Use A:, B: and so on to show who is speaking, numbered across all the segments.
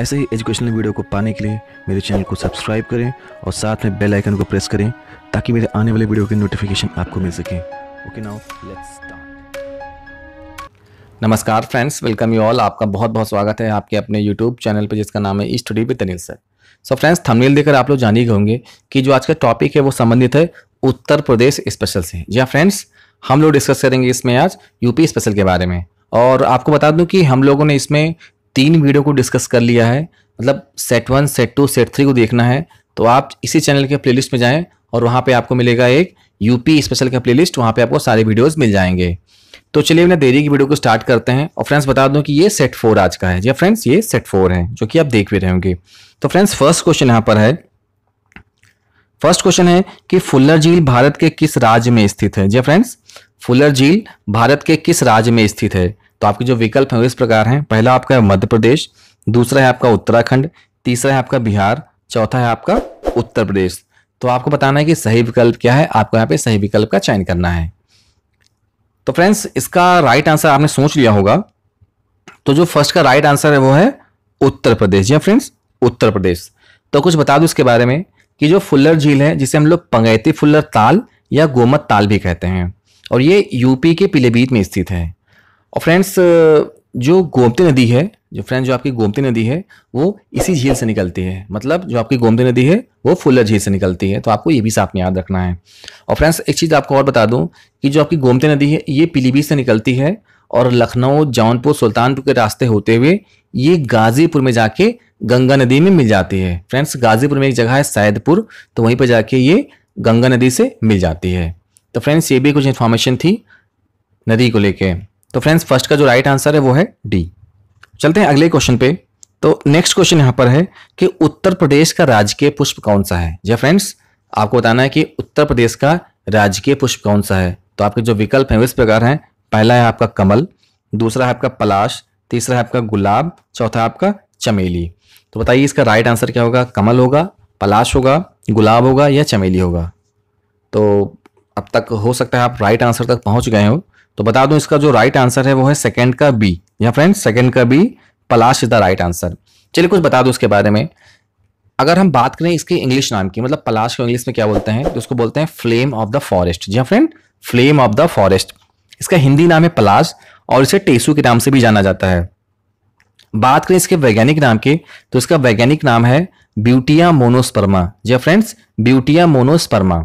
A: ऐसे ही educational video को पाने के लिए मेरे चैनल को सब्सक्राइब करें और साथ में बेल आइकन को प्रेस करें ताकि मेरे आने वाले वीडियो के नोटिफिकेशन आपको मिल सके ओके नाउ लेट्स स्टार्ट नमस्कार फ्रेंड्स वेलकम यू ऑल आपका बहुत बहुत स्वागत है आपके अपने यूट्यूब चैनल पर जिसका नाम है study with Anil sir so friends thumbnail देखकर आप लोग जान ही होंगे कि जो आज का टॉपिक है वो संबंधित है उत्तर प्रदेश स्पेशल से जी हाँ फ्रेंड्स हम लोग डिस्कस करेंगे इसमें आज यूपी स्पेशल के बारे में और आपको बता दूं कि हम लोगों ने इसमें तीन वीडियो को डिस्कस कर लिया है मतलब set one set two set three को देखना है तो आप इसी चैनल के प्लेलिस्ट में जाएं और वहाँ पे आपको मिलेगा एक यूपी स्पेशल का प्लेलिस्ट वहाँ पे आपको सारे वीडियोस मिल जाएंगे तो चलिए मैं देरी की वीडियो को स्टार्ट करते हैं और फ्रेंड्स बता दूं कि ये सेट फोर आज का है जी फ्रेंड्स हाँ ये सेट फोर है जो कि आप देख भी रहे होंगे तो फ्रेंड्स फर्स्ट क्वेश्चन यहाँ पर है फर्स्ट क्वेश्चन है कि फुल्लर झील भारत के किस राज्य में स्थित है जी फ्रेंड्स फुल्लर झील भारत के किस राज्य में स्थित है तो आपके जो विकल्प हैं इस प्रकार हैं पहला आपका है मध्य प्रदेश दूसरा है आपका उत्तराखंड तीसरा है आपका बिहार चौथा है आपका उत्तर प्रदेश तो आपको बताना है कि सही विकल्प क्या है आपको यहाँ पे सही विकल्प का चयन करना है तो फ्रेंड्स इसका राइट आंसर आपने सोच लिया होगा तो जो फर्स्ट का राइट आंसर है वो है उत्तर प्रदेश जी हाँ फ्रेंड्स उत्तर प्रदेश तो कुछ बता दूँ इसके बारे में कि जो फुल्लर झील है जिसे हम लोग पंगैती फुल्लर ताल या गोमत ताल भी कहते हैं और ये यूपी के पीलीभीत में स्थित है और फ्रेंड्स जो गोमती नदी है जो फ्रेंड्स जो आपकी गोमती नदी है वो इसी झील से निकलती है मतलब जो आपकी गोमती नदी है वो फुलर झील से निकलती है तो आपको ये भी साथ में याद रखना है और फ्रेंड्स एक चीज़ आपको और बता दूं कि जो आपकी गोमती नदी है ये पीलीभीत से निकलती है और लखनऊ जौनपुर सुल्तानपुर के रास्ते होते हुए ये गाजीपुर में जाके गंगा नदी में मिल जाती है फ्रेंड्स गाजीपुर में एक जगह है सैदपुर तो वहीं पर जाके ये गंगा नदी से मिल जाती है तो फ्रेंड्स ये भी कुछ इन्फॉर्मेशन थी नदी को लेके तो फ्रेंड्स फर्स्ट का जो राइट आंसर है वो है डी चलते हैं अगले क्वेश्चन पे तो नेक्स्ट क्वेश्चन यहाँ पर है कि उत्तर प्रदेश का राजकीय पुष्प कौन सा है जी फ्रेंड्स हाँ, आपको बताना है कि उत्तर प्रदेश का राजकीय पुष्प कौन सा है तो आपके जो विकल्प हैं इस प्रकार हैं पहला है आपका कमल दूसरा है आपका पलाश तीसरा है आपका गुलाब चौथा आपका चमेली तो बताइए इसका राइट आंसर क्या होगा कमल होगा पलाश होगा गुलाब होगा या चमेली होगा तो अब तक हो सकता है आप राइट आंसर तक पहुंच गए हो तो बता दूं इसका जो राइट आंसर है वो है सेकंड का बी या फ्रेंड सेकंड का B Palash is the right answer चलिए कुछ बता दूं उसके बारे में अगर हम बात करें इसके इंग्लिश नाम की मतलब पलाश को इंग्लिश में क्या बोलते हैं तो उसको बोलते हैं फ्लेम ऑफ द फॉरेस्ट जी friend flame of the forest इसका हिंदी नाम है पलाश और इसे टेसू के नाम से भी जाना जाता है बात करें इसके वैज्ञानिक नाम के तो इसका वैज्ञानिक नाम है ब्यूटिया मोनोस्पर्मा जी फ्रेंड्स हाँ ब्यूटिया मोनोस्पर्मा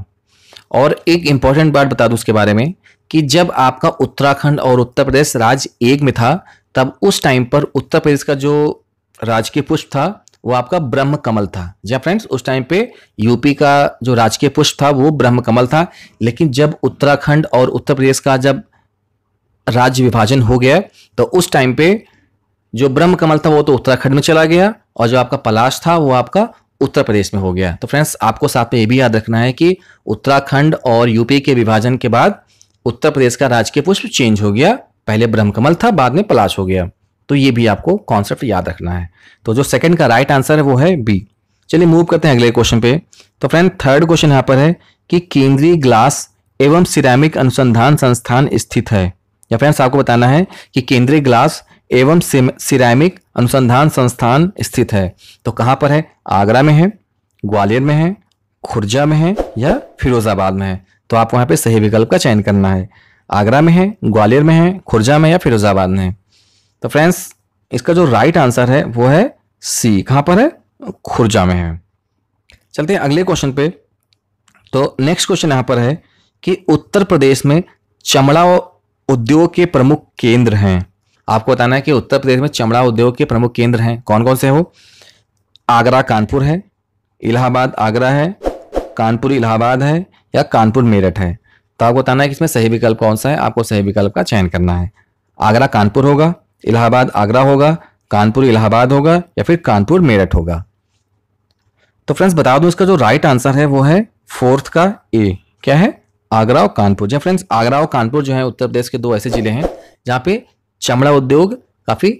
A: और एक इंपॉर्टेंट बात बता दूं उसके बारे में कि जब आपका उत्तराखंड और उत्तर प्रदेश राज्य एक में था तब उस टाइम पर उत्तर प्रदेश का जो राजकीय पुष्प था वो आपका ब्रह्म कमल था जी फ्रेंड्स उस टाइम पे यूपी का जो राजकीय पुष्प था वो ब्रह्म कमल था लेकिन जब उत्तराखंड और उत्तर प्रदेश का जब राज्य विभाजन हो गया तो उस टाइम पे जो ब्रह्म कमल था वो तो उत्तराखंड में चला गया और जो आपका पलाश था वो आपका उत्तर प्रदेश में हो गया तो फ्रेंड्स आपको साथ में ये भी याद रखना है कि उत्तराखंड और यूपी के विभाजन के बाद उत्तर प्रदेश का राजकीय पुष्प चेंज हो गया पहले ब्रह्मकमल था बाद में पलाश हो गया तो ये भी आपको कॉन्सेप्ट याद रखना है तो जो सेकंड का राइट आंसर है वो है बी चलिए मूव करते हैं अगले क्वेश्चन पे तो फ्रेंड थर्ड क्वेश्चन यहाँ पर है कि केंद्रीय ग्लास एवं सिरामिक अनुसंधान संस्थान स्थित है या फ्रेंड्स आपको बताना है कि केंद्रीय ग्लास एवं सिरामिक अनुसंधान संस्थान स्थित है तो कहाँ पर है आगरा में है ग्वालियर में है खुर्जा में है या फिरोजाबाद में है तो आप वहाँ पे सही विकल्प का चयन करना है आगरा में है ग्वालियर में है खुर्जा में या फिरोजाबाद में है तो फ्रेंड्स इसका जो राइट आंसर है वो है सी कहाँ पर है खुर्जा में है चलते हैं अगले क्वेश्चन पे तो नेक्स्ट क्वेश्चन यहाँ पर है कि उत्तर प्रदेश में चमड़ा उद्योग के प्रमुख केंद्र हैं आपको बताना है कि उत्तर प्रदेश में चमड़ा उद्योग के प्रमुख केंद्र हैं कौन कौन से हो आगरा कानपुर है इलाहाबाद आगरा है कानपुर इलाहाबाद है या कानपुर मेरठ है तो आपको बताना है कि इसमें सही विकल्प कौन सा है आपको सही विकल्प का चयन करना है आगरा कानपुर होगा इलाहाबाद आगरा होगा कानपुर इलाहाबाद होगा या फिर कानपुर मेरठ होगा तो फ्रेंड्स बता दूं इसका जो राइट आंसर है वो है फोर्थ का ए क्या है आगरा और कानपुर जहाँ फ्रेंड्स आगरा और कानपुर जो है उत्तर प्रदेश के दो ऐसे जिले हैं जहाँ पे चमड़ा उद्योग काफ़ी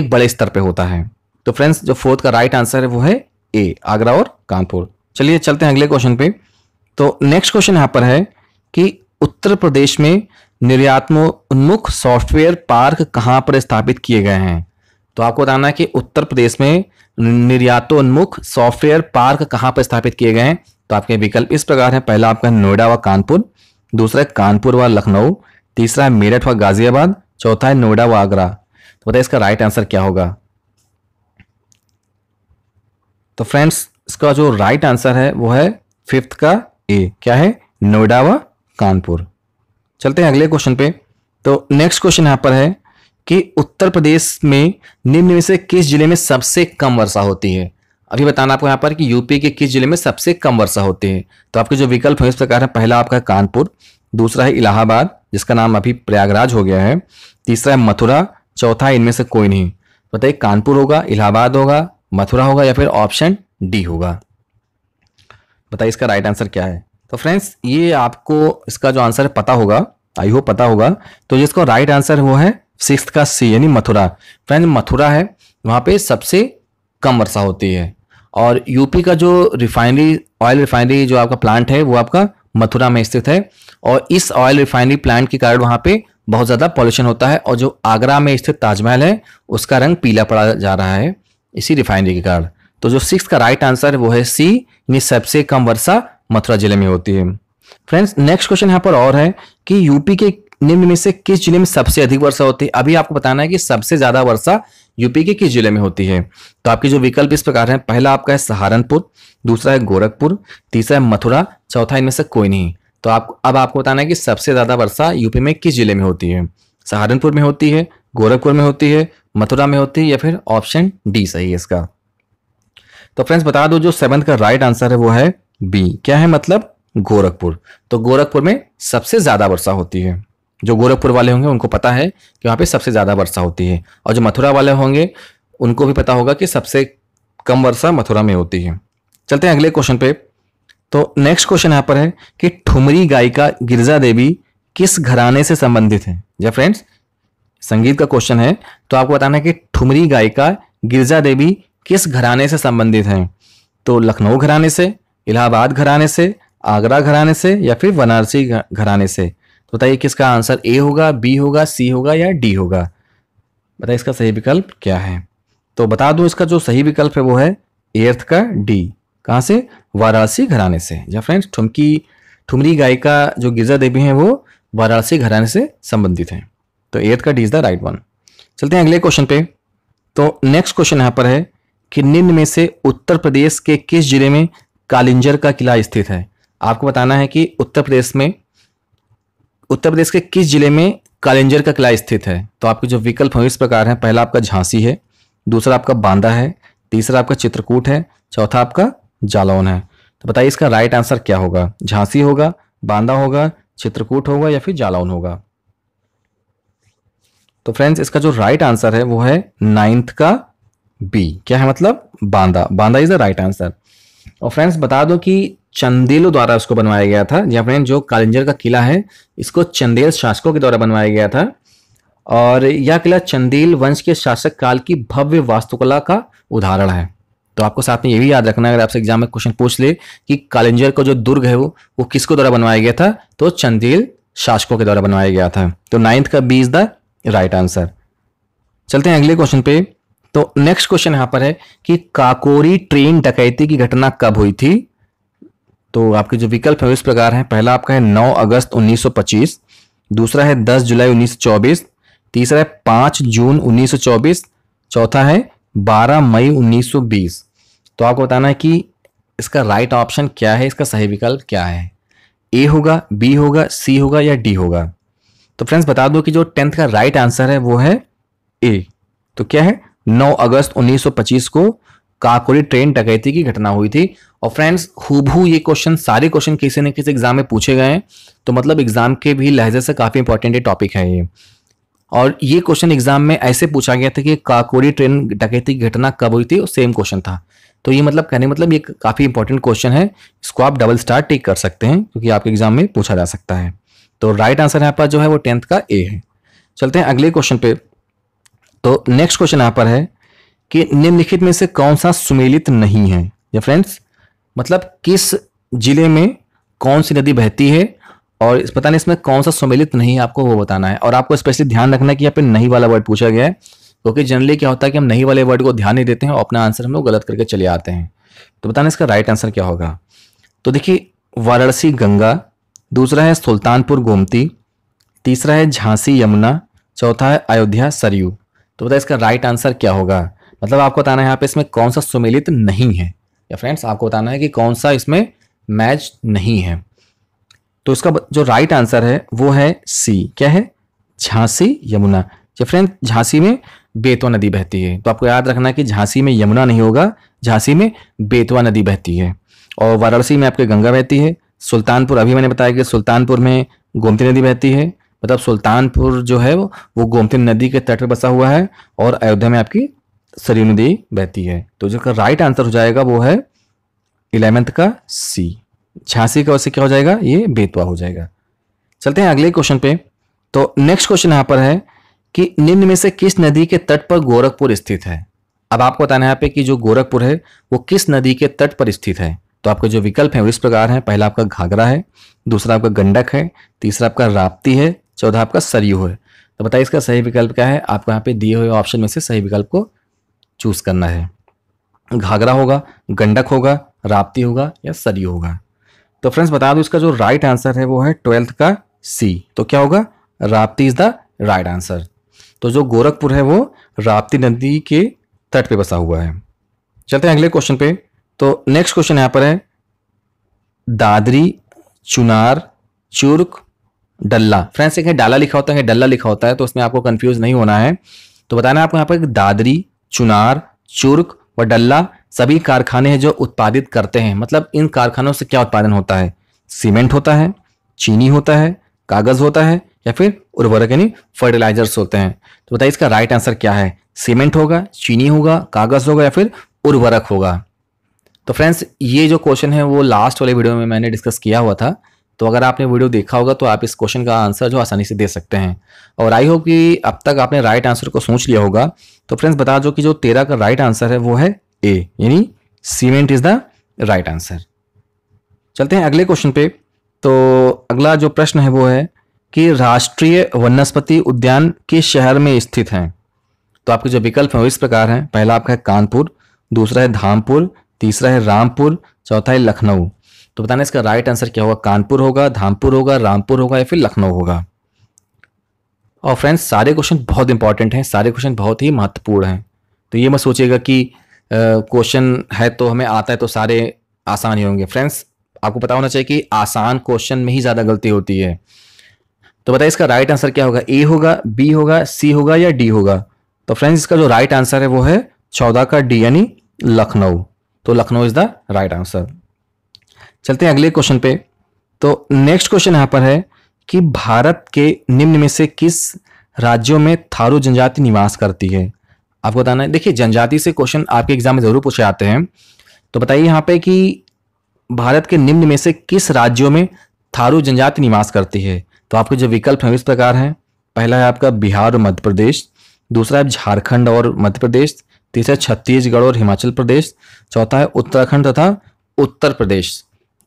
A: एक बड़े स्तर पे होता है तो फ्रेंड्स जो फोर्थ का राइट आंसर है वो है ए आगरा और कानपुर चलिए चलते हैं अगले क्वेश्चन पे तो नेक्स्ट क्वेश्चन यहां पर है कि उत्तर प्रदेश में निर्यातोन्मुख सॉफ्टवेयर पार्क कहां पर स्थापित किए गए हैं तो आपको बताना है कि उत्तर प्रदेश में निर्यातोन्मुख सॉफ्टवेयर पार्क कहां पर स्थापित किए गए हैं तो आपके विकल्प इस प्रकार है पहला आपका नोएडा व कानपुर दूसरा कानपुर व लखनऊ तीसरा है मेरठ व गाजियाबाद चौथा है नोएडा व आगरा तो बताइए इसका राइट आंसर क्या होगा तो फ्रेंड्स इसका जो राइट आंसर है वो है फिफ्थ का ए क्या है नोएडा व कानपुर चलते हैं अगले क्वेश्चन पे तो नेक्स्ट क्वेश्चन यहाँ पर है कि उत्तर प्रदेश में निम्न में से किस जिले में सबसे कम वर्षा होती है अभी बताना आपको यहाँ पर कि यूपी के किस जिले में सबसे कम वर्षा होती है तो आपके जो विकल्प है इस प्रकार है पहला आपका कानपुर दूसरा है इलाहाबाद जिसका नाम अभी प्रयागराज हो गया है तीसरा है मथुरा चौथा इनमें से कोई नहीं बताइए कानपुर होगा इलाहाबाद होगा मथुरा होगा या फिर ऑप्शन डी होगा बताइए इसका राइट आंसर क्या है तो फ्रेंड्स ये आपको इसका जो आंसर है पता होगा आई होप पता होगा तो जिसको राइट आंसर वो है सिक्स का सी यानी मथुरा फ्रेंड्स मथुरा है वहाँ पे सबसे कम वर्षा होती है और यूपी का जो रिफाइनरी ऑयल रिफाइनरी जो आपका प्लांट है वो आपका मथुरा में स्थित है और इस ऑयल रिफाइनरी प्लांट के कारण वहाँ पे बहुत ज़्यादा पॉल्यूशन होता है और जो आगरा में स्थित ताजमहल है उसका रंग पीला पड़ा जा रहा है इसी रिफाइनरी के कारण तो जो सिक्स का राइट आंसर है वो है सी यानी सबसे कम वर्षा मथुरा जिले में होती है फ्रेंड्स नेक्स्ट क्वेश्चन यहाँ पर और है कि यूपी के निम्न में से किस जिले में सबसे अधिक वर्षा होती है अभी आपको बताना है कि सबसे ज्यादा वर्षा यूपी के किस जिले में होती है तो आपके जो विकल्प इस प्रकार है पहला आपका है सहारनपुर दूसरा है गोरखपुर तीसरा है मथुरा चौथा इनमें से कोई नहीं तो आप अब आपको बताना है कि सबसे ज्यादा वर्षा यूपी में किस जिले में होती है सहारनपुर में होती है गोरखपुर में होती है मथुरा में होती है या फिर ऑप्शन डी सही है इसका तो फ्रेंड्स बता दो जो सेवंथ का राइट आंसर है वो है बी क्या है मतलब गोरखपुर तो गोरखपुर में सबसे ज्यादा वर्षा होती है जो गोरखपुर वाले होंगे उनको पता है कि वहां पे सबसे ज्यादा वर्षा होती है और जो मथुरा वाले होंगे उनको भी पता होगा कि सबसे कम वर्षा मथुरा में होती है चलते हैं अगले क्वेश्चन पे तो नेक्स्ट क्वेश्चन यहाँ पर है कि ठुमरी गायिका गिरजा देवी किस घराने से संबंधित है जब फ्रेंड्स संगीत का क्वेश्चन है तो आपको बताना है कि ठुमरी गायिका गिरजा देवी किस घराने से संबंधित हैं तो लखनऊ घराने से इलाहाबाद घराने से आगरा घराने से या फिर वाराणसी घराने से तो बताइए किसका आंसर ए होगा बी होगा सी होगा या डी होगा बताइए इसका सही विकल्प क्या है तो बता दूं इसका जो सही विकल्प है वो है एर्थ का डी कहाँ से वाराणसी घराने से या फ्रेंड्स ठुमकी ठुमरी गायिका जो गिरजा देवी हैं वो वाराणसी घराने से संबंधित हैं तो एर्थ का D is the right one चलते हैं अगले क्वेश्चन पे तो नेक्स्ट क्वेश्चन यहाँ पर है कि निम्न में से उत्तर प्रदेश के किस जिले में कालिंजर का किला स्थित है आपको बताना है कि उत्तर प्रदेश में उत्तर प्रदेश के किस जिले में कालिंजर का किला स्थित है तो आपके जो विकल्प हैं इस प्रकार हैं पहला आपका झांसी है दूसरा आपका बांदा है तीसरा आपका चित्रकूट है चौथा आपका जालौन है तो बताइए इसका राइट आंसर क्या होगा झांसी होगा बांदा होगा चित्रकूट होगा या फिर जालौन होगा तो फ्रेंड्स इसका जो राइट आंसर है वो है नाइन्थ का बी क्या है मतलब Banda Banda is the right answer और फ्रेंड्स बता दो कि चंदेलो द्वारा उसको बनवाया गया था जी फ्रेंड जो कालिंजर का किला है इसको चंदेल शासकों के द्वारा बनवाया गया था और यह किला चंदेल वंश के शासक काल की भव्य वास्तुकला का उदाहरण है तो आपको साथ में ये भी याद रखना अगर आपसे एग्जाम में क्वेश्चन पूछ ले कि कालिंजर का जो दुर्ग है वो वो किसको द्वारा बनवाया गया था तो चंदेल शासकों के द्वारा बनवाया गया था तो नाइन्थ का B is the right answer चलते हैं अगले क्वेश्चन पे तो नेक्स्ट क्वेश्चन यहां पर है कि काकोरी ट्रेन डकैती की घटना कब हुई थी तो आपके जो विकल्प है इस प्रकार है पहला आपका है 9 अगस्त 1925 दूसरा है 10 जुलाई 1924 तीसरा है 5 जून 1924 चौथा है 12 मई 1920 तो आपको बताना है कि इसका राइट ऑप्शन क्या है इसका सही विकल्प क्या है ए होगा बी होगा सी होगा या डी होगा तो फ्रेंड्स बता दो कि जो टेंथ का राइट आंसर है वो है ए तो क्या है 9 अगस्त 1925 को काकोरी ट्रेन टकैती की घटना हुई थी और फ्रेंड्स हुबहू ये क्वेश्चन सारे क्वेश्चन किसी न किसी एग्जाम में पूछे गए हैं तो मतलब एग्जाम के भी लहजे से काफ़ी इंपॉर्टेंट टॉपिक है ये और ये क्वेश्चन एग्जाम में ऐसे पूछा गया था कि काकोरी ट्रेन डकैती की घटना कब हुई थी और सेम क्वेश्चन था तो ये मतलब कहने मतलब ये काफ़ी इंपॉर्टेंट क्वेश्चन है इसको आप डबल स्टार टिक कर सकते हैं क्योंकि आपके एग्जाम में पूछा जा सकता है तो राइट आंसर यहाँ पर जो है वो टेंथ का ए है चलते हैं अगले क्वेश्चन पे तो नेक्स्ट क्वेश्चन यहाँ पर है कि निम्नलिखित में से कौन सा सुमेलित नहीं है या फ्रेंड्स मतलब किस जिले में कौन सी नदी बहती है और इस पता नहीं इसमें कौन सा सुमेलित नहीं है आपको वो बताना है और आपको स्पेशली ध्यान रखना है कि यहाँ पे नहीं वाला वर्ड पूछा गया है क्योंकि तो जनरली क्या होता है कि हम नहीं वाले वर्ड को ध्यान नहीं देते हैं और अपना आंसर हम लोग गलत करके चले आते हैं तो बताना इसका राइट आंसर क्या होगा तो देखिए वाराणसी गंगा दूसरा है सुल्तानपुर गोमती तीसरा है झांसी यमुना चौथा है अयोध्या सरयू तो बताए इसका राइट आंसर क्या होगा मतलब आपको बताना है यहाँ पे इसमें कौन सा सुमिलित नहीं है या फ्रेंड्स आपको बताना है कि कौन सा इसमें मैच नहीं है तो इसका जो राइट आंसर है वो है सी क्या है झांसी यमुना या फ्रेंड झांसी में बेतवा नदी बहती है तो आपको याद रखना है कि झांसी में यमुना नहीं होगा झांसी में बेतवा नदी बहती है और वाराणसी में आपके गंगा बहती है सुल्तानपुर अभी मैंने बताया कि सुल्तानपुर में गोमती नदी बहती है मतलब सुल्तानपुर जो है वो वो गोमती नदी के तट पर बसा हुआ है और अयोध्या में आपकी सरयू नदी बहती है तो जो राइट आंसर हो जाएगा वो है इलेवेंथ का सी झांसी का वैसे क्या हो जाएगा ये बेतवा हो जाएगा चलते हैं अगले क्वेश्चन पे तो नेक्स्ट क्वेश्चन यहाँ पर है कि निम्न में से किस नदी के तट पर गोरखपुर स्थित है अब आपको बताना है यहाँ पे कि जो गोरखपुर है वो किस नदी के तट पर स्थित है तो आपके जो विकल्प हैं वो इस प्रकार हैं पहला आपका घाघरा है दूसरा आपका गंडक है तीसरा आपका राप्ती है चौदह आपका सरयू है तो बताइए इसका सही विकल्प क्या है आपको यहाँ पे दिए हुए ऑप्शन में से सही विकल्प को चूज करना है घाघरा होगा गंडक होगा राप्ती होगा या सरयू होगा तो फ्रेंड्स बता दो इसका जो राइट आंसर है वो है ट्वेल्थ का सी तो क्या होगा Rapti is the right answer तो जो गोरखपुर है वो राप्ती नदी के तट पे बसा हुआ है चलते हैं अगले क्वेश्चन पे तो नेक्स्ट क्वेश्चन यहाँ पर है दादरी चुनार चुर्क डल्ला फ्रेंड्स एक डाला लिखा होता है डल्ला लिखा होता है तो उसमें आपको कंफ्यूज नहीं होना है तो बताना आपको यहाँ पर दादरी चुनार चुर्क व डल्ला सभी कारखाने हैं जो उत्पादित करते हैं मतलब इन कारखानों से क्या उत्पादन होता है सीमेंट होता है चीनी होता है कागज होता है या फिर उर्वरक यानी फर्टिलाइजर्स होते हैं तो बताइए इसका राइट आंसर क्या है सीमेंट होगा चीनी होगा कागज होगा या फिर उर्वरक होगा तो फ्रेंड्स ये जो क्वेश्चन है वो लास्ट वाले वीडियो में मैंने डिस्कस किया हुआ था तो अगर आपने वीडियो देखा होगा तो आप इस क्वेश्चन का आंसर जो आसानी से दे सकते हैं और आई होप कि अब तक आपने राइट आंसर को सोच लिया होगा तो फ्रेंड्स बता दो कि जो तेरह का राइट आंसर है वो है ए यानी cement is the right answer चलते हैं अगले क्वेश्चन पे तो अगला जो प्रश्न है वो है कि राष्ट्रीय वनस्पति उद्यान किस शहर में स्थित है तो आपके जो विकल्प हैं वो इस प्रकार हैं पहला आपका है कानपुर दूसरा है धामपुर तीसरा है रामपुर चौथा है लखनऊ तो बताना इसका राइट आंसर क्या होगा कानपुर होगा धामपुर होगा रामपुर होगा या फिर लखनऊ होगा और फ्रेंड्स सारे क्वेश्चन बहुत इंपॉर्टेंट हैं सारे क्वेश्चन बहुत ही महत्वपूर्ण हैं तो ये मत सोचिएगा कि क्वेश्चन है तो हमें आता है तो सारे आसान ही होंगे फ्रेंड्स आपको पता होना चाहिए कि आसान क्वेश्चन में ही ज़्यादा गलती होती है तो बताइए इसका राइट आंसर क्या होगा ए होगा बी होगा सी होगा या डी होगा तो फ्रेंड्स इसका जो राइट आंसर है वो है चौदह का डी यानी लखनऊ तो Lucknow is the right answer चलते हैं अगले क्वेश्चन पे तो नेक्स्ट क्वेश्चन यहाँ पर है कि भारत के निम्न में से किस राज्यों में थारू जनजाति निवास करती है आपको बताना है देखिए जनजाति से क्वेश्चन आपके एग्जाम में जरूर पूछे जाते हैं तो बताइए यहाँ पे कि भारत के निम्न में से किस राज्यों में थारू जनजाति निवास करती है तो आपके जो विकल्प हैं इस प्रकार हैं पहला है आपका बिहार और मध्य प्रदेश दूसरा है झारखंड और मध्य प्रदेश तीसरा छत्तीसगढ़ और हिमाचल प्रदेश चौथा है उत्तराखंड तथा उत्तर प्रदेश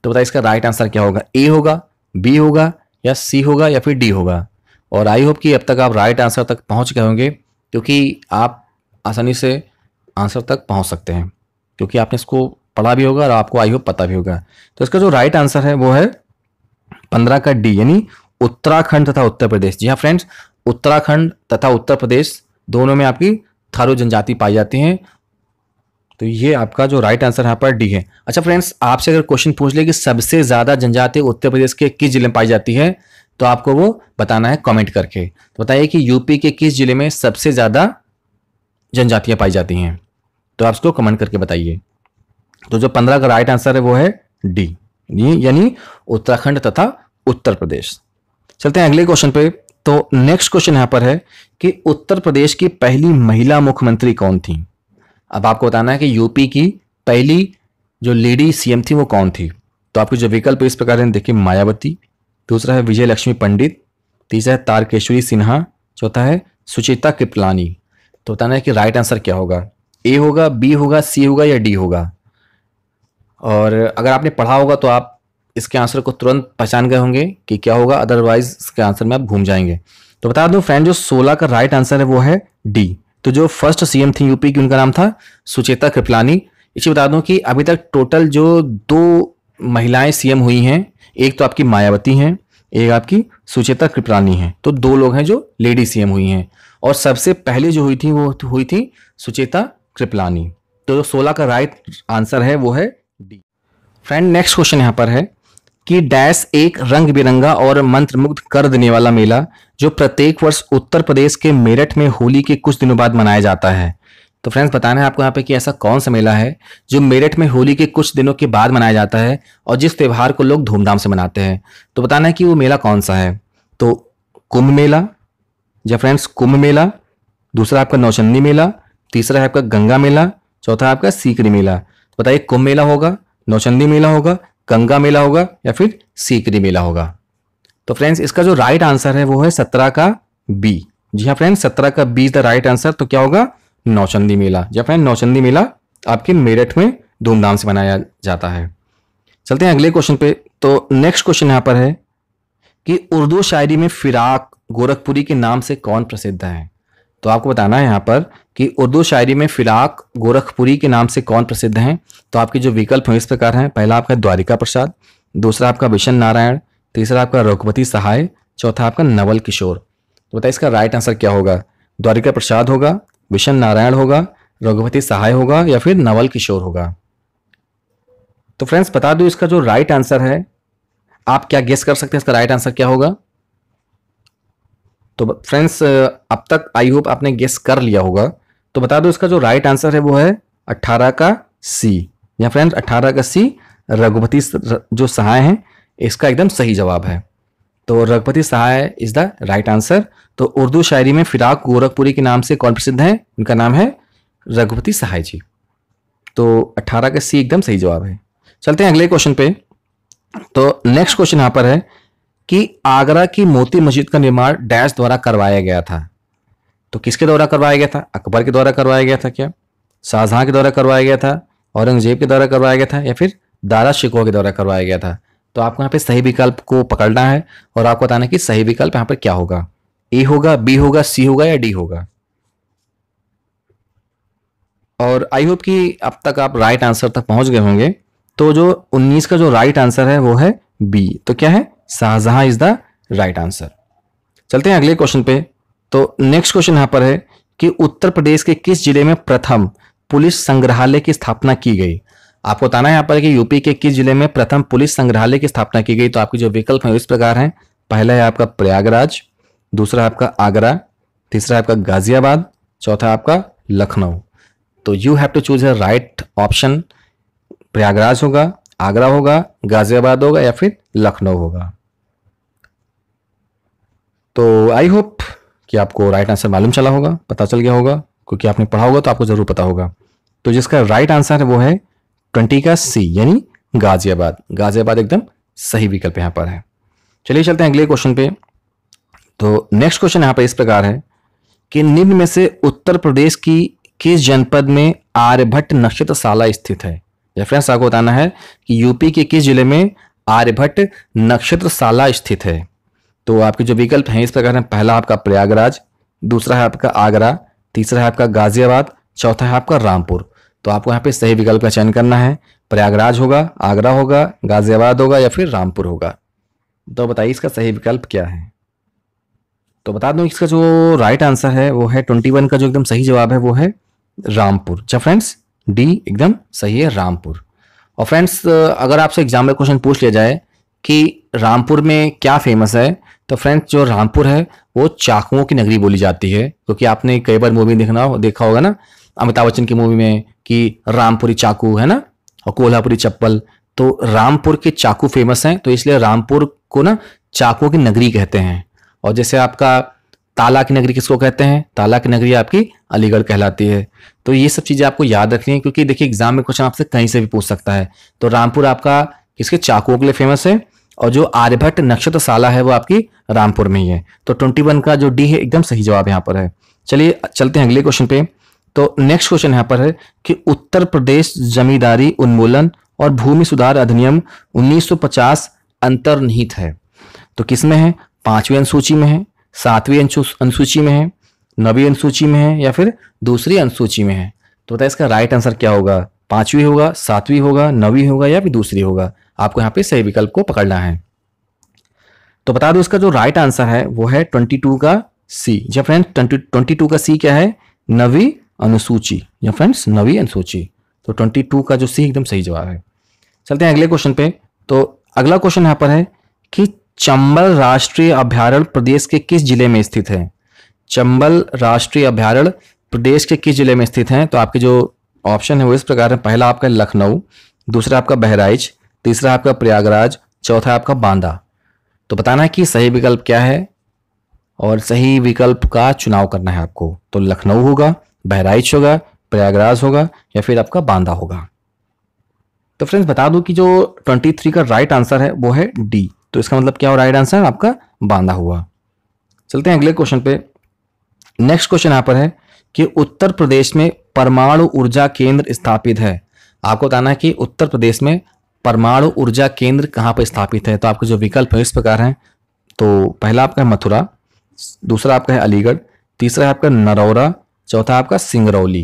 A: तो बताइए इसका राइट आंसर क्या होगा ए होगा बी होगा या सी होगा या फिर डी होगा और आई होप कि अब तक आप राइट आंसर तक पहुंच गए होंगे क्योंकि आप आसानी से आंसर तक पहुंच सकते हैं क्योंकि आपने इसको पढ़ा भी होगा और आपको आई होप पता भी होगा तो इसका जो राइट आंसर है वो है पंद्रह का डी यानी उत्तराखंड तथा उत्तर प्रदेश जी हाँ फ्रेंड्स उत्तराखंड तथा उत्तर प्रदेश दोनों में आपकी थारू जनजाति पाई जाती हैं तो ये आपका जो राइट आंसर यहाँ पर डी है अच्छा फ्रेंड्स आपसे अगर क्वेश्चन पूछ ले कि सबसे ज़्यादा जनजाति उत्तर प्रदेश के किस जिले में पाई जाती है तो आपको वो बताना है कमेंट करके तो बताइए कि यूपी के किस जिले में सबसे ज़्यादा जनजातियां पाई जाती हैं तो आप इसको कमेंट करके बताइए तो जो पंद्रह का राइट आंसर है वो है डी यानी उत्तराखंड तथा उत्तर प्रदेश चलते हैं अगले क्वेश्चन पे तो नेक्स्ट क्वेश्चन यहां पर है कि उत्तर प्रदेश की पहली महिला मुख्यमंत्री कौन थी अब आपको बताना है कि यूपी की पहली जो लेडी सीएम थी वो कौन थी तो आपके जो विकल्प इस प्रकार हैं देखिए मायावती दूसरा है विजय लक्ष्मी पंडित तीसरा है तारकेश्वरी सिन्हा चौथा है सुचिता कृपलानी तो बताना है कि राइट आंसर क्या होगा ए होगा बी होगा सी होगा या डी होगा और अगर आपने पढ़ा होगा तो आप इसके आंसर को तुरंत पहचान गए होंगे कि क्या होगा अदरवाइज इसके आंसर में आप घूम जाएंगे तो बता दूं फ्रेंड जो सोलह का राइट आंसर है वो है डी तो जो फर्स्ट सीएम थी यूपी की उनका नाम था सुचेता कृपलानी इसे बता दूं कि अभी तक टोटल जो दो महिलाएं सीएम हुई हैं एक तो आपकी मायावती हैं एक आपकी सुचेता कृपलानी हैं तो दो लोग हैं जो लेडी सीएम हुई हैं और सबसे पहले जो हुई थी वो तो हुई थी सुचेता कृपलानी तो जो सोलह का राइट आंसर है वो है डी फ्रेंड नेक्स्ट क्वेश्चन यहाँ पर है कि डैश एक रंग बिरंगा और मंत्रमुग्ध कर देने वाला मेला जो प्रत्येक वर्ष उत्तर प्रदेश के मेरठ में होली के कुछ दिनों बाद मनाया जाता है तो फ्रेंड्स बताना है आपको यहाँ पे कि ऐसा कौन सा मेला है जो मेरठ में होली के कुछ दिनों के बाद मनाया जाता है और जिस त्यौहार को लोग धूमधाम से मनाते हैं तो बताना है कि वो मेला कौन सा है तो कुंभ मेला या फ्रेंड्स कुंभ मेला दूसरा आपका नौचंदी मेला तीसरा है आपका गंगा मेला चौथा आपका सीकरी मेला तो बताइए कुंभ मेला होगा नौचंदी मेला होगा गंगा मेला होगा या फिर सीकरी मेला होगा तो फ्रेंड्स इसका जो राइट आंसर है वो है सत्रह का बी जी हाँ फ्रेंड्स सत्रह का B is the right answer तो क्या होगा नौचंदी मेला जी फ्रेंड हाँ नौचंदी मेला आपके मेरठ में धूमधाम से मनाया जाता है चलते हैं अगले क्वेश्चन पे तो नेक्स्ट क्वेश्चन यहाँ पर है कि उर्दू शायरी में फिराक गोरखपुरी के नाम से कौन प्रसिद्ध है तो आपको बताना है यहाँ पर कि उर्दू शायरी में फिराक गोरखपुरी के नाम से कौन प्रसिद्ध हैं तो आपके जो विकल्प हैं इस प्रकार हैं पहला आपका द्वारिका प्रसाद दूसरा आपका विशन नारायण तीसरा आपका रघुपति सहाय चौथा आपका नवल किशोर तो बताइए इसका राइट आंसर क्या होगा द्वारिका प्रसाद होगा विशन नारायण होगा रघुपति सहाय होगा या फिर नवल किशोर होगा तो फ्रेंड्स बता दो इसका जो राइट आंसर है आप क्या गेस कर सकते हैं इसका राइट आंसर क्या होगा तो फ्रेंड्स अब तक आई होप आपने गेस कर लिया होगा तो बता दो इसका जो राइट आंसर है वो है अट्ठारह का सी या फ्रेंड्स अट्ठारह का सी रघुपति जो सहाय है इसका एकदम सही जवाब है तो Raghupati Sahay is the right answer तो उर्दू शायरी में फिराक गोरखपुरी के नाम से कौन प्रसिद्ध हैं उनका नाम है रघुपति सहाय जी तो अट्ठारह का सी एकदम सही जवाब है चलते हैं अगले क्वेश्चन पे तो नेक्स्ट क्वेश्चन यहाँ पर है कि आगरा की मोती मस्जिद का निर्माण डैश द्वारा करवाया गया था तो किसके द्वारा करवाया गया था अकबर के द्वारा करवाया गया था क्या शाहजहां के द्वारा करवाया गया था औरंगजेब के द्वारा करवाया गया था या फिर दारा शिकोह के द्वारा करवाया गया था तो आपको यहाँ पे सही विकल्प को पकड़ना है और आपको बताना कि सही विकल्प यहाँ पर क्या होगा ए होगा बी होगा सी होगा या डी होगा और आई होप कि अब तक आप राइट आंसर तक पहुंच गए होंगे तो जो 19 का जो राइट आंसर है वो है बी तो क्या है Shahjahan is the right answer चलते हैं अगले क्वेश्चन पे तो नेक्स्ट क्वेश्चन यहां पर है कि उत्तर प्रदेश के किस जिले में प्रथम पुलिस संग्रहालय की स्थापना की गई आपको बताना है यहाँ पर कि यूपी के किस जिले में प्रथम पुलिस संग्रहालय की स्थापना की गई तो आपके जो विकल्प हैं इस प्रकार हैं पहला है आपका प्रयागराज दूसरा आपका आगरा तीसरा आपका गाजियाबाद चौथा आपका लखनऊ तो you have to choose a right option Prayagraj होगा आगरा होगा गाजियाबाद होगा या फिर लखनऊ होगा तो आई होप कि आपको राइट आंसर मालूम चला होगा पता चल गया होगा क्योंकि आपने पढ़ा होगा तो आपको ज़रूर पता होगा तो जिसका राइट आंसर है वो है ट्वेंटी का सी यानी गाजियाबाद गाजियाबाद एकदम सही विकल्प यहाँ पर है चलिए चलते हैं अगले क्वेश्चन पे तो नेक्स्ट क्वेश्चन यहाँ पर इस प्रकार है कि निम्न में से उत्तर प्रदेश की किस जनपद में आर्यभट्ट नक्षत्रशाला स्थित है रेफरेंस आपको बताना है कि यूपी के किस जिले में आर्यभट्ट नक्षत्रशाला स्थित है तो आपके जो विकल्प हैं इस प्रकार हैं पहला आपका प्रयागराज दूसरा है आपका आगरा तीसरा है आपका गाजियाबाद चौथा है आपका रामपुर तो आपको यहाँ पे सही विकल्प का चयन करना है प्रयागराज होगा आगरा होगा गाजियाबाद होगा या फिर रामपुर होगा तो बताइए इसका सही विकल्प क्या है तो बता दूं इसका जो राइट आंसर है वो है ट्वेंटी वन का जो एकदम सही जवाब है वो है रामपुर अच्छा फ्रेंड्स डी एकदम सही है रामपुर और फ्रेंड्स अगर आपसे एग्जाम में क्वेश्चन पूछ लिया जाए कि रामपुर में क्या फेमस है तो फ्रेंड्स जो रामपुर है वो चाकुओं की नगरी बोली जाती है क्योंकि आपने कई बार मूवी देखना हो, देखा होगा ना अमिताभ बच्चन की मूवी में कि रामपुरी चाकू है ना और कोल्हापुरी चप्पल तो रामपुर के चाकू फेमस हैं तो इसलिए रामपुर को ना चाकुओं की नगरी कहते हैं और जैसे आपका ताला की नगरी किसको कहते हैं ताला की नगरी आपकी अलीगढ़ कहलाती है तो ये सब चीज़ें आपको याद रखनी है क्योंकि देखिए एग्जाम में क्वेश्चन आपसे कहीं से भी पूछ सकता है तो रामपुर आपका किसके चाकुओं के लिए फेमस है और जो आर्यभट्ट नक्षत्रशाला है वो आपकी रामपुर में ही है तो ट्वेंटी वन का जो डी है एकदम सही जवाब यहाँ पर है चलिए चलते हैं अगले क्वेश्चन पे तो नेक्स्ट क्वेश्चन यहाँ पर है कि उत्तर प्रदेश जमींदारी उन्मूलन और भूमि सुधार अधिनियम 1950 अंतर्निहित है तो किसमें है पांचवी अनुसूची में है सातवीं अनुसूची में है नवी अनुसूची में है या फिर दूसरी अनुसूची में है तो बताए इसका राइट आंसर क्या होगा पांचवी होगा सातवीं होगा नवी होगा या फिर दूसरी होगा आपको यहाँ पे सही विकल्प को पकड़ना है तो बता दो इसका जो राइट आंसर है वो है ट्वेंटी टू का सी जी फ्रेंड्स ट्वेंटी टू का सी क्या है नवी अनुसूची या फ्रेंड्स नवी अनुसूची तो ट्वेंटी टू का जो सी एकदम सही जवाब है चलते हैं अगले क्वेश्चन पे तो अगला क्वेश्चन यहाँ पर है कि चंबल राष्ट्रीय अभ्यारण प्रदेश के किस जिले में स्थित है चंबल राष्ट्रीय अभ्यारण्य प्रदेश के किस जिले में स्थित है तो आपके जो ऑप्शन है वो इस प्रकार है पहला आपका लखनऊ दूसरा आपका बहराइच तीसरा आपका प्रयागराज चौथा आपका बांदा तो बताना है कि सही विकल्प क्या है और सही विकल्प का चुनाव करना है आपको तो लखनऊ होगा बहराइच होगा प्रयागराज होगा या फिर आपका बांदा होगा तो फ्रेंड्स बता दूं कि जो 23 का राइट आंसर है वो है डी तो इसका मतलब क्या हो राइट आंसर आपका बांदा हुआ चलते हैं अगले क्वेश्चन पे नेक्स्ट क्वेश्चन यहाँ पर है कि उत्तर प्रदेश में परमाणु ऊर्जा केंद्र स्थापित है आपको बताना है कि उत्तर प्रदेश में परमाणु ऊर्जा केंद्र कहाँ पर स्थापित है तो आपके जो विकल्प है इस प्रकार हैं तो पहला आपका है मथुरा दूसरा आपका है अलीगढ़ तीसरा है आपका नरौरा चौथा आपका सिंगरौली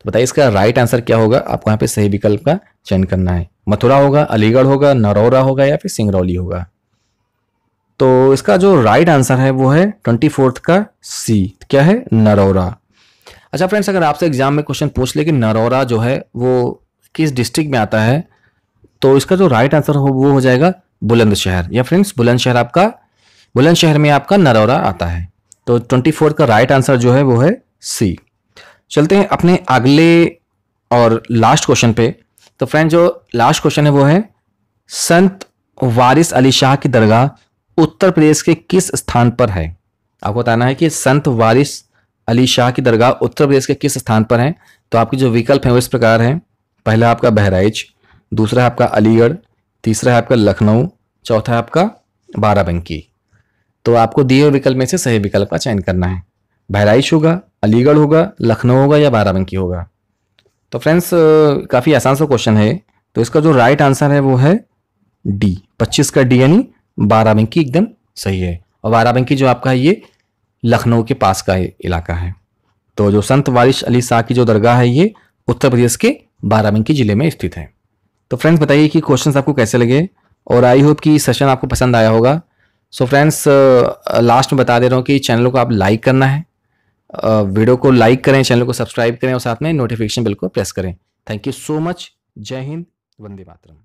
A: तो बताइए इसका राइट आंसर क्या होगा आपको यहाँ पे सही विकल्प का चयन करना है मथुरा होगा अलीगढ़ होगा नरौरा होगा या फिर सिंगरौली होगा तो इसका जो राइट आंसर है वो है ट्वेंटी फोर्थ का सी तो क्या है नरौरा अच्छा फ्रेंड्स अगर आपसे एग्जाम में क्वेश्चन पूछ ले कि नरौरा जो है वो किस डिस्ट्रिक्ट में आता है तो इसका जो राइट आंसर हो वो हो जाएगा बुलंदशहर या फ्रेंड्स बुलंदशहर आपका बुलंदशहर में आपका नरौरा आता है तो ट्वेंटी का राइट आंसर जो है वो है सी चलते हैं अपने अगले और लास्ट क्वेश्चन पे तो फ्रेंड जो लास्ट क्वेश्चन है वो है संत वारिस अली शाह की दरगाह उत्तर प्रदेश के किस स्थान पर है आपको बताना है कि संत वारिस अली शाह की दरगाह उत्तर प्रदेश के किस स्थान पर है तो आपके जो विकल्प हैं वो इस प्रकार हैं पहला आपका बहराइच दूसरा है आपका अलीगढ़ तीसरा है आपका लखनऊ चौथा है आपका बाराबंकी तो आपको दिए हुए विकल्प में से सही विकल्प का चयन करना है बहराइच होगा अलीगढ़ होगा लखनऊ होगा या बाराबंकी होगा तो फ्रेंड्स काफ़ी आसान सा क्वेश्चन है तो इसका जो राइट आंसर है वो है डी पच्चीस का डी यानी बाराबंकी एकदम सही है और बाराबंकी जो आपका है ये लखनऊ के पास का इलाका है तो जो संत वारिश अली शाह की जो दरगाह है ये उत्तर प्रदेश के बाराबंकी जिले में स्थित है तो फ्रेंड्स बताइए कि क्वेश्चन आपको कैसे लगे और आई होप कि सेशन आपको पसंद आया होगा सो फ्रेंड्स लास्ट में बता दे रहा हूँ कि चैनल को आप लाइक करना है वीडियो को लाइक करें चैनल को सब्सक्राइब करें और साथ में नोटिफिकेशन बिल को प्रेस करें थैंक यू सो मच जय हिंद वंदे मातरम